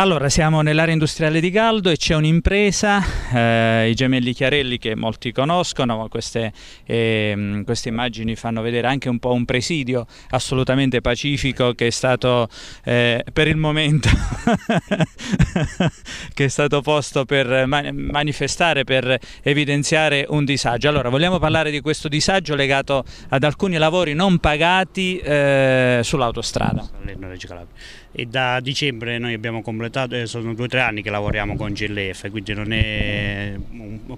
Allora, siamo nell'area industriale di Galdo e c'è un'impresa, eh, i gemelli Chiarelli che molti conoscono, queste, eh, queste, immagini fanno vedere anche un po' un presidio assolutamente pacifico che è stato eh, per il momento che è stato posto per manifestare, per evidenziare un disagio. Allora, vogliamo parlare di questo disagio legato ad alcuni lavori non pagati eh, sull'autostrada. E da dicembre noi abbiamo completato realtà sono due o tre anni che lavoriamo con GLF, quindi non è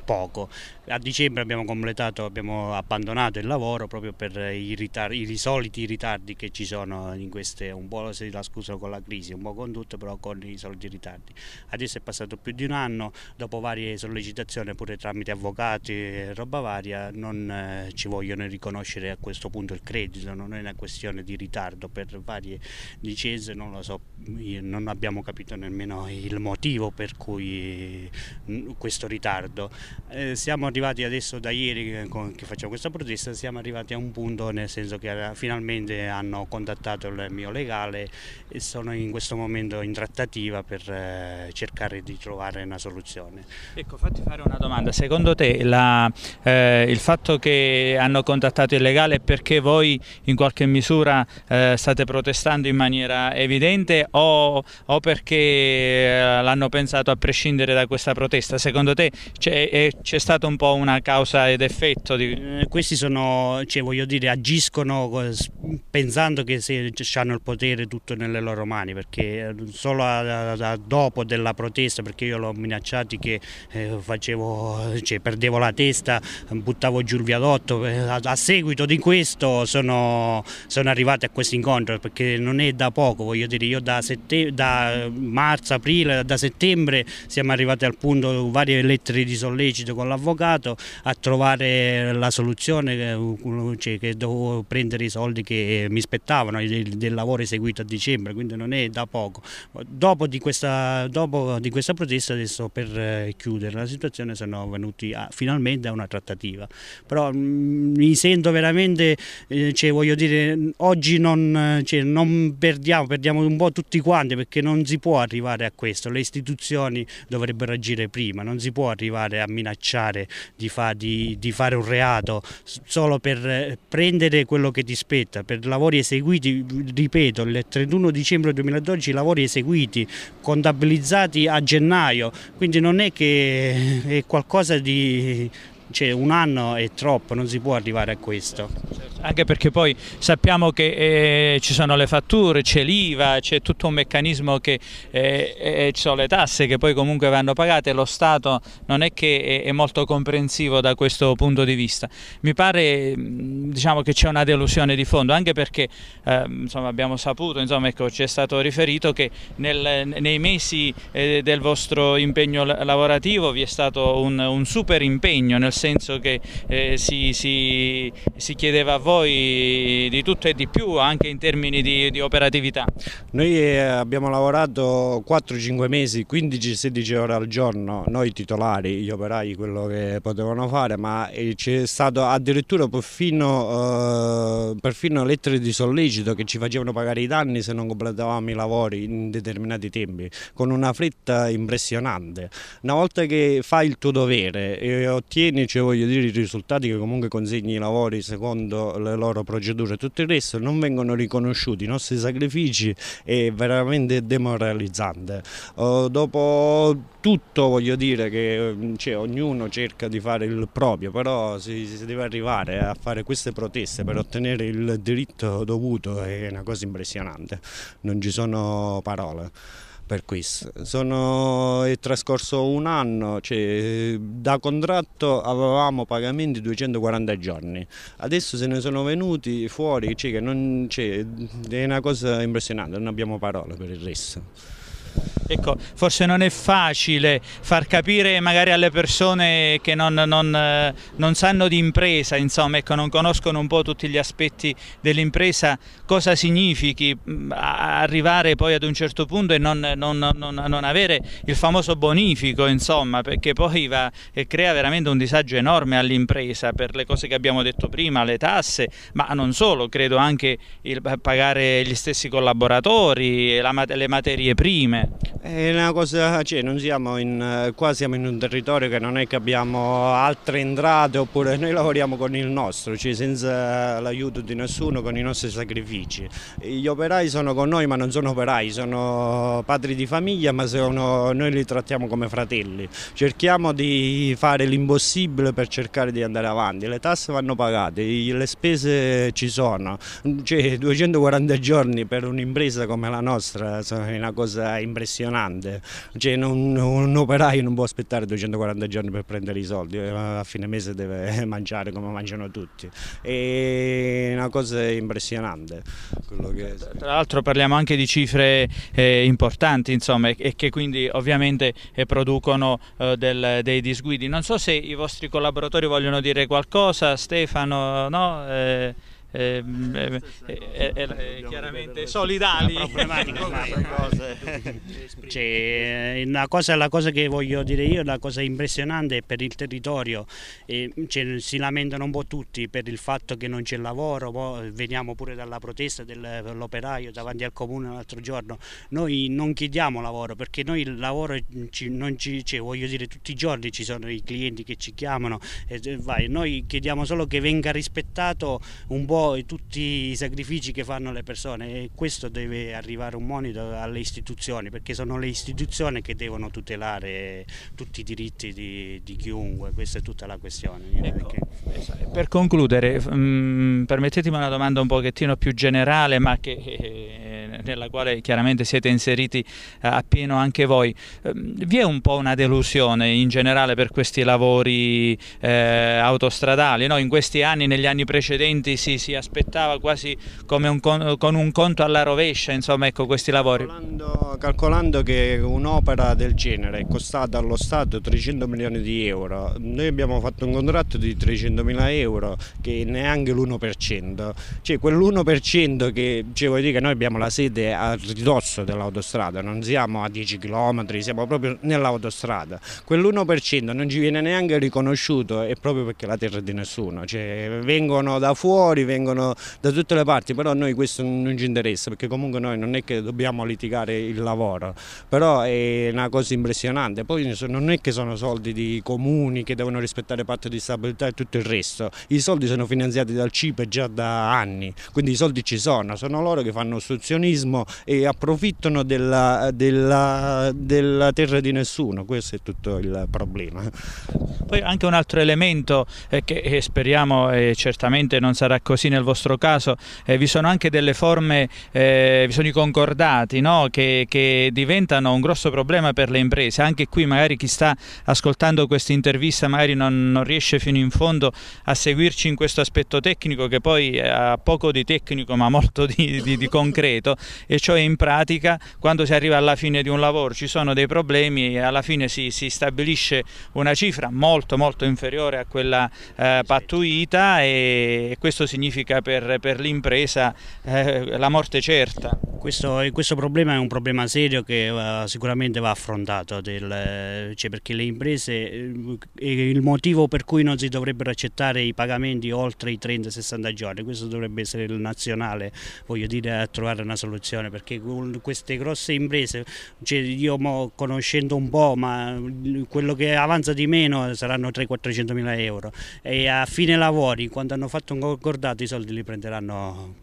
poco. A dicembre abbiamo completato, abbiamo abbandonato il lavoro proprio per i, ritardi, i risoliti ritardi che ci sono in queste, un po' se la scuso con la crisi, un po' con tutto, però con i soliti ritardi. Adesso è passato più di un anno, dopo varie sollecitazioni pure tramite avvocati e roba varia, non eh, ci vogliono riconoscere a questo punto il credito, non è una questione di ritardo per varie dicese, non lo so, non abbiamo capito nemmeno il motivo per cui mm, questo ritardo. Eh, siamo arrivati arrivati adesso da ieri eh, che facciamo questa protesta, siamo arrivati a un punto nel senso che eh, finalmente hanno contattato il mio legale e sono in questo momento in trattativa per eh, cercare di trovare una soluzione. Ecco, fatti fare una domanda, secondo te la, eh, il fatto che hanno contattato il legale è perché voi in qualche misura eh, state protestando in maniera evidente o, o perché l'hanno pensato a prescindere da questa protesta? Secondo te c'è stato un po' po' una causa ed effetto? Di... Eh, questi sono, cioè, voglio dire, agiscono pensando che se hanno il potere tutto nelle loro mani, perché eh, solo a, a, dopo della protesta, perché io l'ho minacciato che eh, facevo, cioè, perdevo la testa, buttavo giù il viadotto, eh, a, a seguito di questo sono, sono arrivati a questo incontro, perché non è da poco, voglio dire, io da, sette, da marzo, aprile, da settembre siamo arrivati al punto varie lettere di sollecito con l'avvocato Stato a trovare la soluzione eh, cioè, che dovevo prendere i soldi che mi spettavano del, del, lavoro eseguito a dicembre, quindi non è da poco. Dopo di questa, dopo di questa protesta adesso per eh, chiudere la situazione sono venuti a, finalmente a una trattativa, però mh, mm, mi sento veramente, eh, cioè, voglio dire, oggi non, cioè, non perdiamo, perdiamo un po' tutti quanti perché non si può arrivare a questo, le istituzioni dovrebbero agire prima, non si può arrivare a minacciare di, fa, di, di fare un reato, solo per eh, prendere quello che ti spetta, per lavori eseguiti, ripeto, il 31 dicembre 2012 lavori eseguiti, contabilizzati a gennaio, quindi non è che è qualcosa di cioè, un anno è troppo, non si può arrivare a questo. Certo, anche perché poi sappiamo che eh, ci sono le fatture, c'è l'IVA, c'è tutto un meccanismo che eh, eh, ci sono le tasse che poi comunque vanno pagate, lo Stato non è che è, è molto comprensivo da questo punto di vista. Mi pare diciamo, che c'è una delusione di fondo, anche perché ehm, insomma, abbiamo saputo, insomma, ecco, ci è stato riferito che nel, nei mesi eh, del vostro impegno lavorativo vi è stato un, un super impegno nel senso che eh, si, si, si, chiedeva a voi di tutto e di più anche in termini di, di operatività. Noi eh, abbiamo lavorato 4-5 mesi, 15-16 ore al giorno, noi titolari, gli operai, quello che potevano fare, ma eh, c'è stato addirittura perfino, eh, perfino lettere di sollecito che ci facevano pagare i danni se non completavamo i lavori in determinati tempi, con una fretta impressionante. Una volta che fai il tuo dovere e ottieni cioè voglio dire i risultati che comunque consegni i lavori secondo le loro procedure, e tutto il resto non vengono riconosciuti, i nostri sacrifici è veramente demoralizzante. Uh, dopo tutto voglio dire che mm, cioè, ognuno cerca di fare il proprio, però si, si, deve arrivare a fare queste proteste per ottenere il diritto dovuto, è una cosa impressionante, non ci sono parole per questo. Sono, è trascorso un anno, cioè, da contratto avevamo pagamenti 240 giorni, adesso se ne sono venuti fuori, cioè, non, cioè, è una cosa impressionante, non abbiamo parole per il resto. Ecco, forse non è facile far capire magari alle persone che non, non, eh, non sanno di impresa, insomma, ecco, non conoscono un po' tutti gli aspetti dell'impresa, cosa significhi mm, arrivare poi ad un certo punto e non, non avere il famoso bonifico, insomma, perché poi va, crea veramente un disagio enorme all'impresa per le cose che abbiamo detto prima, le tasse, ma non solo, credo anche il, pagare gli stessi collaboratori, la, le materie prime. È una cosa, cioè, in, eh, qua siamo in un territorio che non è che abbiamo altre entrate oppure noi lavoriamo con il nostro, cioè senza l'aiuto di nessuno, con i nostri sacrifici. Gli operai sono con noi ma non sono operai, sono padri di famiglia ma sono, noi li trattiamo come fratelli. Cerchiamo di fare l'impossibile per cercare di andare avanti, le tasse vanno pagate, le spese ci sono, cioè 240 giorni per un'impresa come la nostra è una cosa impressionante impressionante, cioè, non, un operaio non può aspettare 240 giorni per prendere i soldi, eh, a fine mese deve mangiare come mangiano tutti, è una cosa impressionante. Che... Tra l'altro parliamo anche di cifre eh, importanti insomma, e che quindi ovviamente eh, producono eh, del, dei disguidi. Non so se i vostri collaboratori vogliono dire qualcosa, Stefano, no? Eh... Ehm, ehm, eh, eh, eh, eh chiaramente solidali. Cioè, la, cosa, la, cosa, che voglio dire io, la cosa impressionante per il territorio, cioè, si lamentano un po' tutti per il fatto che non c'è lavoro, veniamo pure dalla protesta dell'operaio davanti al comune l'altro giorno, noi non chiediamo lavoro perché noi il lavoro ci, non ci, cioè, voglio dire tutti i giorni ci sono i clienti che ci chiamano, vai. noi chiediamo solo che venga rispettato un po' poi tutti i sacrifici che fanno le persone e questo deve arrivare un monito alle istituzioni perché sono le istituzioni che devono tutelare tutti i diritti di, di chiunque, questa è tutta la questione. Ecco, che... Esatto. Per concludere, mh, mm, permettetemi una domanda un pochettino più generale ma che eh, nella quale chiaramente siete inseriti eh, appieno anche voi. Ehm, vi è un po' una delusione in generale per questi lavori eh, autostradali? No? In questi anni, negli anni precedenti, si, si aspettava quasi come un con, con, un conto alla rovescia insomma, ecco, questi lavori. Calcolando, calcolando che un'opera del genere è costata allo Stato 300 milioni di euro, noi abbiamo fatto un contratto di 300 mila euro che neanche l'1%, cioè quell'1% che cioè, vuol dire che noi abbiamo la sede strade a ridosso dell'autostrada, non siamo a 10 km, siamo proprio nell'autostrada. Quell'1% non ci viene neanche riconosciuto è proprio perché la terra è di nessuno, cioè, vengono da fuori, vengono da tutte le parti, però a noi questo non ci interessa perché comunque noi non è che dobbiamo litigare il lavoro, però è una cosa impressionante, poi non è che sono soldi di comuni che devono rispettare il patto di stabilità e tutto il resto, i soldi sono finanziati dal CIPE già da anni, quindi i soldi ci sono, sono loro che fanno ostruzionismo turismo e approfittano della, della, della terra di nessuno, questo è tutto il problema. Poi anche un altro elemento eh, che eh, speriamo eh, certamente non sarà così nel vostro caso, eh, vi sono anche delle forme, eh, vi sono i concordati no? che, che, diventano un grosso problema per le imprese, anche qui magari chi sta ascoltando questa intervista magari non, non riesce fino in fondo a seguirci in questo aspetto tecnico che poi eh, ha poco di tecnico ma molto di, di, di concreto, e cioè in pratica quando si arriva alla fine di un lavoro ci sono dei problemi e alla fine si, si stabilisce una cifra molto molto inferiore a quella eh, pattuita e questo significa per, per l'impresa eh, la morte certa. Questo, questo, problema è un problema serio che uh, sicuramente va affrontato, del, eh, cioè perché le imprese, eh, il motivo per cui non si dovrebbero accettare i pagamenti oltre i 30-60 giorni, questo dovrebbe essere il nazionale, voglio dire, a trovare una soluzione soluzione perché con queste grosse imprese, cioè io mo conoscendo un po', ma quello che avanza di meno saranno 300-400 mila euro e a fine lavori, quando hanno fatto un concordato, i soldi li prenderanno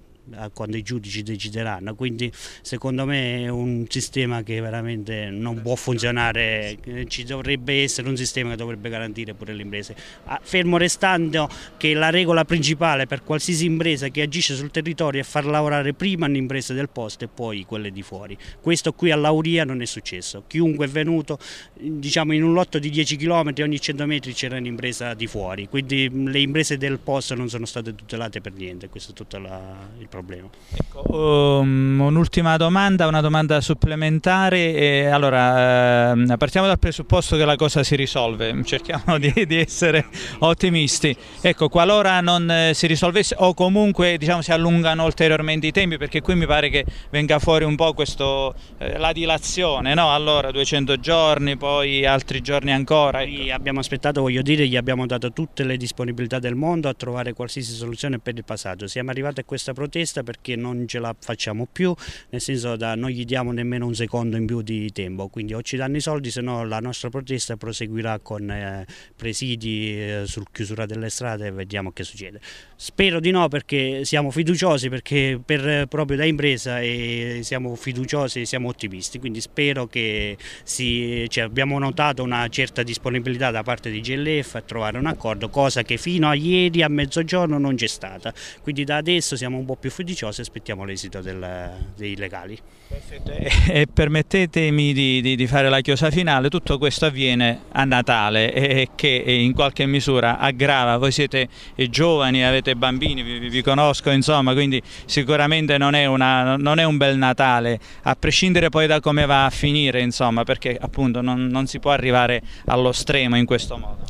quando i giudici decideranno, quindi secondo me è un sistema che veramente non può funzionare, eh, ci dovrebbe essere un sistema che dovrebbe garantire pure le imprese, ah, fermo restando che la regola principale per qualsiasi impresa che agisce sul territorio è far lavorare prima le imprese del posto e poi quelle di fuori, questo qui a Lauria non è successo, chiunque è venuto diciamo in un lotto di 10 km ogni 100 metri c'era un'impresa di fuori, quindi le imprese del posto non sono state tutelate per niente, questo è tutto la, il problema problema. Ecco, um, un'ultima domanda, una domanda supplementare. E, allora, eh, partiamo dal presupposto che la cosa si risolve, cerchiamo di, di essere ottimisti. Ecco, qualora non eh, si risolvesse o comunque diciamo, si allungano ulteriormente i tempi, perché qui mi pare che venga fuori un po' questo, eh, la dilazione, no? allora 200 giorni, poi altri giorni ancora. Ecco. Abbiamo aspettato, voglio dire, gli abbiamo dato tutte le disponibilità del mondo a trovare qualsiasi soluzione per il passaggio. Siamo arrivati a questa protesta questa perché non ce la facciamo più, nel senso da non gli diamo nemmeno un secondo in più di tempo, quindi o ci danno i soldi se no la nostra protesta proseguirà con eh, presidi eh, sul chiusura delle strade e vediamo che succede. Spero di no perché siamo fiduciosi, perché per, eh, proprio da impresa e siamo fiduciosi e siamo ottimisti, quindi spero che si, cioè, abbiamo notato una certa disponibilità da parte di GLF a trovare un accordo, cosa che fino a ieri a mezzogiorno non c'è stata, quindi da adesso siamo un po' più ufficio e aspettiamo l'esito dei legali. Perfetto. E permettetemi di, di, di, fare la chiosa finale, tutto questo avviene a Natale e che in qualche misura aggrava, voi siete eh, giovani, avete bambini, vi, vi conosco insomma, quindi sicuramente non è, una, non è, un bel Natale, a prescindere poi da come va a finire insomma, perché appunto non, non si può arrivare allo stremo in questo modo.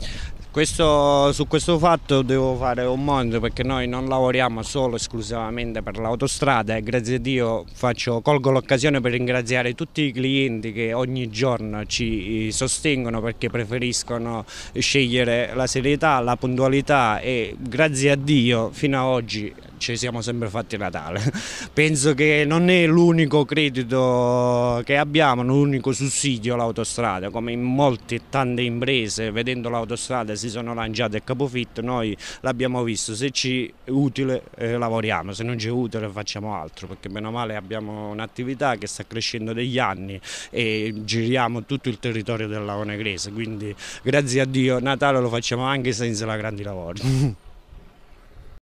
Questo, su questo fatto devo fare un monito perché noi non lavoriamo solo esclusivamente per l'autostrada e eh, grazie a Dio faccio, colgo l'occasione per ringraziare tutti i clienti che ogni giorno ci eh, sostengono perché preferiscono scegliere la serietà, la puntualità e grazie a Dio fino ad oggi ci siamo sempre fatti Natale. Penso che non è l'unico credito che abbiamo, l'unico sussidio all'autostrada, come in molte tante imprese vedendo l'autostrada si sono lanciate a capofitto, noi l'abbiamo visto, se ci è utile eh, lavoriamo, se non ci è utile facciamo altro, perché meno male abbiamo un'attività che sta crescendo degli anni e giriamo tutto il territorio della Negrese, quindi grazie a Dio Natale lo facciamo anche senza la grandi lavori.